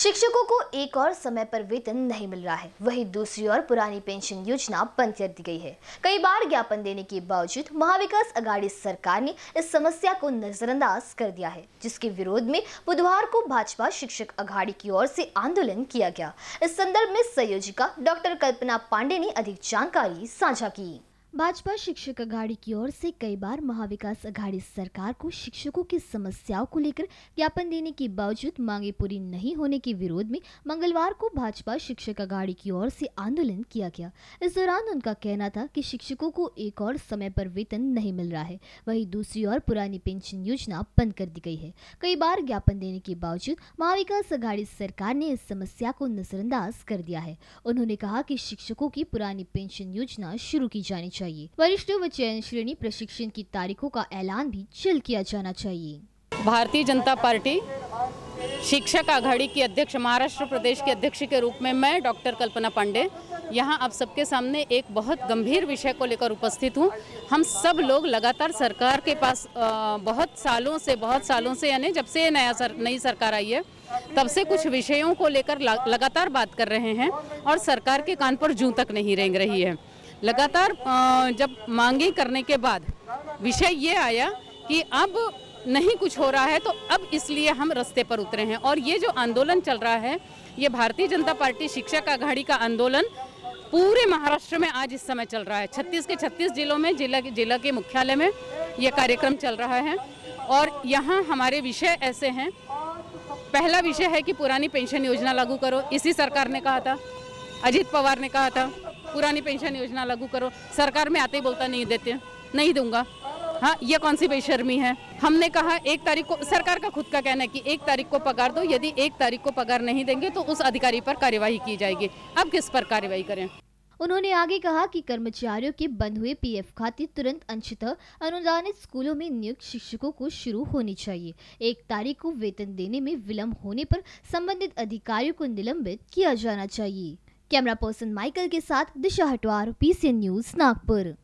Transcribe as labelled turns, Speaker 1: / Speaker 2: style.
Speaker 1: शिक्षकों को एक और समय पर वेतन नहीं मिल रहा है वहीं दूसरी ओर पुरानी पेंशन योजना बंद कर दी गई है कई बार ज्ञापन देने के बावजूद महाविकास अघाड़ी सरकार ने इस समस्या को नजरअंदाज कर दिया है जिसके विरोध में बुधवार को भाजपा शिक्षक अघाड़ी की ओर से आंदोलन किया गया इस संदर्भ में संयोजिका डॉक्टर कल्पना पांडे ने अधिक जानकारी साझा की भाजपा शिक्षक अघाड़ी की ओर से कई बार महाविकास अघाड़ी सरकार को शिक्षकों की समस्याओं को लेकर ज्ञापन देने के बावजूद मांगे पूरी नहीं होने के विरोध में मंगलवार को भाजपा शिक्षक अघाड़ी की ओर से आंदोलन किया गया इस दौरान उनका कहना था कि शिक्षकों को एक और समय पर वेतन नहीं मिल रहा है वही दूसरी ओर पुरानी पेंशन योजना बंद कर दी गई है कई बार ज्ञापन देने के बावजूद महाविकास अघाड़ी सरकार ने इस समस्या को नजरअंदाज कर दिया है उन्होंने कहा की शिक्षकों की पुरानी पेंशन योजना शुरू
Speaker 2: की जानी चाहिए
Speaker 1: वरिष्ठ व चयन श्रेणी प्रशिक्षण की तारीखों का ऐलान भी जल्द किया जाना
Speaker 2: चाहिए भारतीय जनता पार्टी शिक्षक आघाड़ी की अध्यक्ष महाराष्ट्र प्रदेश के अध्यक्ष के रूप में मैं डॉक्टर कल्पना पांडे यहाँ आप सबके सामने एक बहुत गंभीर विषय को लेकर उपस्थित हूँ हम सब लोग लगातार सरकार के पास बहुत सालों से बहुत सालों से यानी जब से नया सर नई सरकार आई है तब से कुछ विषयों को लेकर लगातार बात कर रहे हैं और सरकार के कान पर जू तक नहीं रेंग रही है लगातार जब मांगे करने के बाद विषय ये आया कि अब नहीं कुछ हो रहा है तो अब इसलिए हम रस्ते पर उतरे हैं और ये जो आंदोलन चल रहा है ये भारतीय जनता पार्टी शिक्षक आघाड़ी का आंदोलन पूरे महाराष्ट्र में आज इस समय चल रहा है छत्तीस के छत्तीस जिलों में जिला जिला के मुख्यालय में ये कार्यक्रम चल रहा है और यहाँ हमारे विषय ऐसे हैं पहला विषय है कि पुरानी पेंशन योजना लागू करो इसी सरकार ने कहा था अजीत पवार ने कहा था पुरानी पेंशन योजना लागू करो सरकार में आते ही बोलता नहीं देते नहीं दूंगा हाँ ये कौन सी बेशर्मी है हमने कहा एक तारीख को सरकार का खुद का कहना है कि एक तारीख को पगार दो यदि एक तारीख को पगार नहीं देंगे तो उस अधिकारी पर कार्यवाही की जाएगी अब किस पर कार्यवाही करें
Speaker 1: उन्होंने आगे कहा कि कर्मचारियों के बंद हुए पीएफ खाते तुरंत अंशतः अनुदानित स्कूलों में नियुक्त शिक्षकों को शुरू होनी चाहिए एक तारीख को वेतन देने में विलम्ब होने पर संबंधित अधिकारियों को निलंबित किया जाना चाहिए कैमरा पर्सन माइकल के साथ दिशा हटवार पीसीएन न्यूज नागपुर